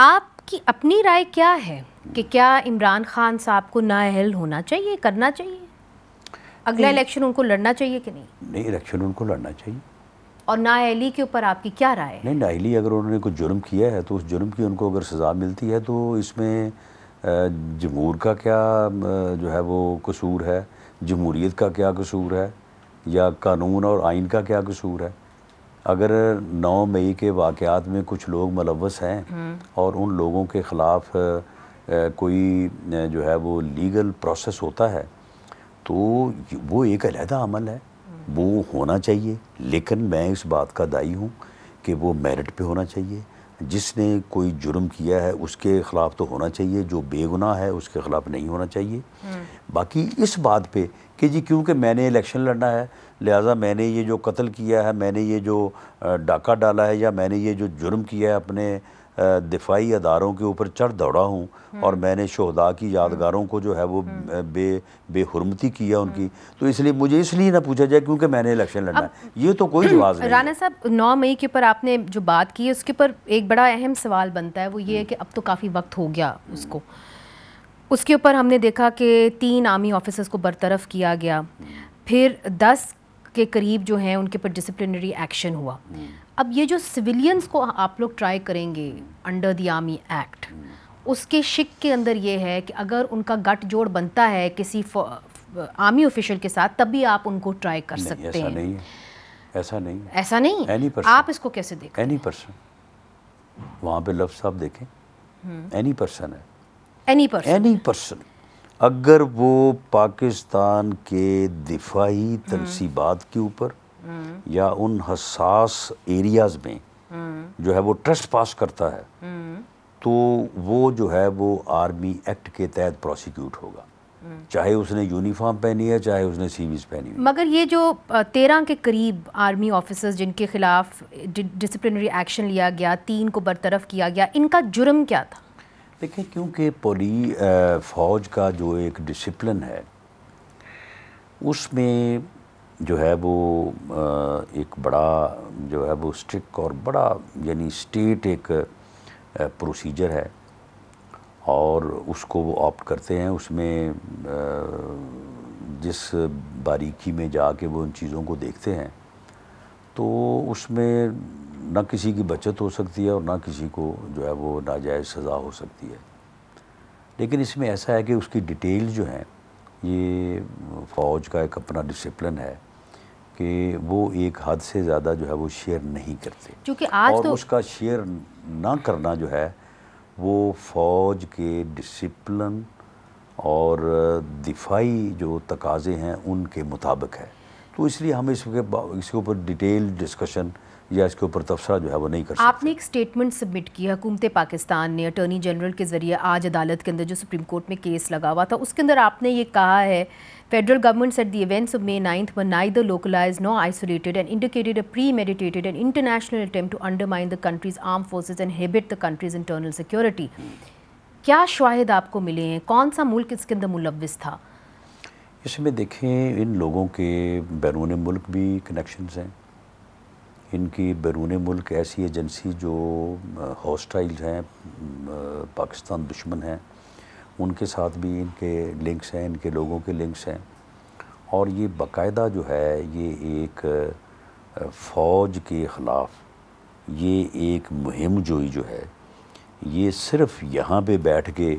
आपकी अपनी राय क्या है कि क्या इमरान खान साहब को नाअहल होना चाहिए करना चाहिए अगला इलेक्शन उनको लड़ना चाहिए कि नहीं नहीं इलेक्शन उनको लड़ना चाहिए और नाअहली के ऊपर आपकी क्या राय है नहीं नाअहली अगर उन्होंने कुछ जुर्म किया है तो उस जुर्म की उनको अगर सज़ा मिलती है तो इसमें जमूर का क्या जो है वो कसूर है जमहूरीत का क्या कसूर है या कानून और आइन का क्या कसूर है अगर 9 मई के वाक़ात में कुछ लोग मुलवस हैं हम्म। और उन लोगों के ख़िलाफ़ कोई जो है वो लीगल प्रोसेस होता है तो वो एक अलहदा अमल है हम्म। वो होना चाहिए लेकिन मैं इस बात का दाई हूँ कि वो मेरिट पे होना चाहिए जिसने कोई जुर्म किया है उसके ख़िलाफ़ तो होना चाहिए जो बेगुनाह है उसके ख़िलाफ़ नहीं होना चाहिए हम्म। बाकी इस बात पे कि जी क्योंकि मैंने इलेक्शन लड़ना है लिहाजा मैंने ये जो कत्ल किया है मैंने ये जो डाका डाला है या मैंने ये जो जुर्म किया है अपने दिफाई अदारों के ऊपर चढ़ दौड़ा हूँ हम्म। और मैंने शहदा की हम्म। यादगारों को जो है वो हम्म। बे बेहरमती की है उनकी तो इसलिए मुझे इसलिए ना पूछा जाए क्योंकि मैंने इलेक्शन लड़ना है ये तो कोई जवाब नहीं राना साहब नौ मई के ऊपर आपने जो बात की है उसके ऊपर एक बड़ा अहम सवाल बनता है वो ये है कि अब तो काफ़ी वक्त हो गया उसको उसके ऊपर हमने देखा कि तीन आर्मी ऑफिसर्स को बरतरफ किया गया फिर दस के करीब जो हैं उनके पर डिसिप्लिनरी एक्शन हुआ अब ये जो सिविलियंस को आप लोग ट्राई करेंगे अंडर द आर्मी एक्ट उसके शिक के अंदर ये है कि अगर उनका गठजोड़ जोड़ बनता है किसी आर्मी ऑफिशियल के साथ तभी आप उनको ट्राई कर सकते ऐसा हैं नहीं है। ऐसा नहीं है। ऐसा नहीं आप इसको कैसे देखें एनी पर्सन वहाँ पे लफ्ज आप देखें एनी हम्म। पर्सन है एनी पर्सन एनी पर्सन अगर वो पाकिस्तान के दिफाही तनसीबात के ऊपर या उन हसास एरियाज़ में जो है वो ट्रस्ट पास करता है तो वो जो है वो आर्मी एक्ट के तहत प्रोसिक्यूट होगा चाहे उसने यूनिफॉर्म पहनी है चाहे उसने सीवीज पहनी है मगर ये जो तेरह के करीब आर्मी ऑफिसर्स जिनके खिलाफ डिसिप्लिनरी एक्शन लिया गया तीन को बरतरफ किया गया इनका जुर्म क्या था देखिए क्योंकि पोली फौज का जो एक डिसिप्लिन है उसमें जो है वो एक बड़ा जो है वो स्ट्रिक और बड़ा यानी स्टेट एक प्रोसीजर है और उसको वो ऑप्ट करते हैं उसमें जिस बारीकी में जा के वो उन चीज़ों को देखते हैं तो उसमें ना किसी की बचत हो सकती है और ना किसी को जो है वो नाजायज़ सज़ा हो सकती है लेकिन इसमें ऐसा है कि उसकी डिटेल जो हैं ये फ़ौज का एक अपना डिसिप्लिन है कि वो एक हद से ज़्यादा जो है वो शेयर नहीं करते क्योंकि आज और तो... उसका शेयर ना करना जो है वो फ़ौज के डिसिप्लिन और दिफाई जो तकाजे हैं उनके मुताबिक है तो इसलिए हम इसके इसके ऊपर डिटेल डिस्कशन या इसके ऊपर तबसरा जो है वो नहीं कर सकते आपने एक स्टेटमेंट सबमिट किया हुकूमत पाकिस्तान ने अटर्नी जनरल के ज़रिए आज अदालत के अंदर जो सुप्रीम कोर्ट में केस लगा हुआ था उसके अंदर आपने ये कहा है federal government at the events of May ninth व नाई the localize no isolated and indicated a premeditated and international attempt to undermine the country's arm forces and habit the country's internal security क्या शाहिद आपको मिले हैं कौन सा मुल्क इसके अंदर मुलविस था इसमें देखें इन लोगों के बैरून मुल्क भी कनेक्शंस हैं इनकी बैरून मुल्क ऐसी एजेंसी जो हॉस्टाइल हैं पाकिस्तान दुश्मन हैं उनके साथ भी इनके लिंक्स हैं इनके लोगों के लिंक्स हैं और ये बाकायदा जो है ये एक फ़ौज के ख़िलाफ़ ये एक मुहिम जोई जो है ये सिर्फ यहाँ पे बैठ के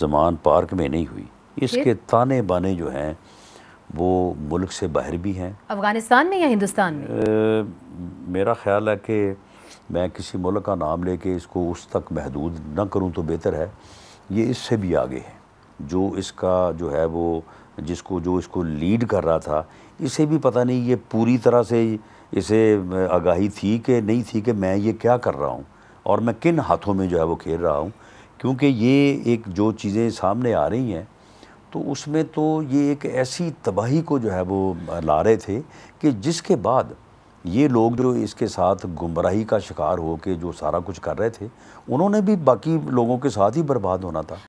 ज़मान पार्क में नहीं हुई इसके ताने बाने जो हैं वो मुल्क से बाहर भी हैं अफ़गानिस्तान में या हिंदुस्तान में आ, मेरा ख्याल है कि मैं किसी मुल्क का नाम लेके इसको उस तक महदूद ना करूं तो बेहतर है ये इससे भी आगे है जो इसका जो है वो जिसको जो इसको लीड कर रहा था इसे भी पता नहीं ये पूरी तरह से इसे आगाही थी कि नहीं थी कि मैं ये क्या कर रहा हूँ और मैं किन हाथों में जो है वो खेल रहा हूँ क्योंकि ये एक जो चीज़ें सामने आ रही हैं तो उसमें तो ये एक ऐसी तबाही को जो है वो ला रहे थे कि जिसके बाद ये लोग जो इसके साथ गुमराही का शिकार हो के जो सारा कुछ कर रहे थे उन्होंने भी बाकी लोगों के साथ ही बर्बाद होना था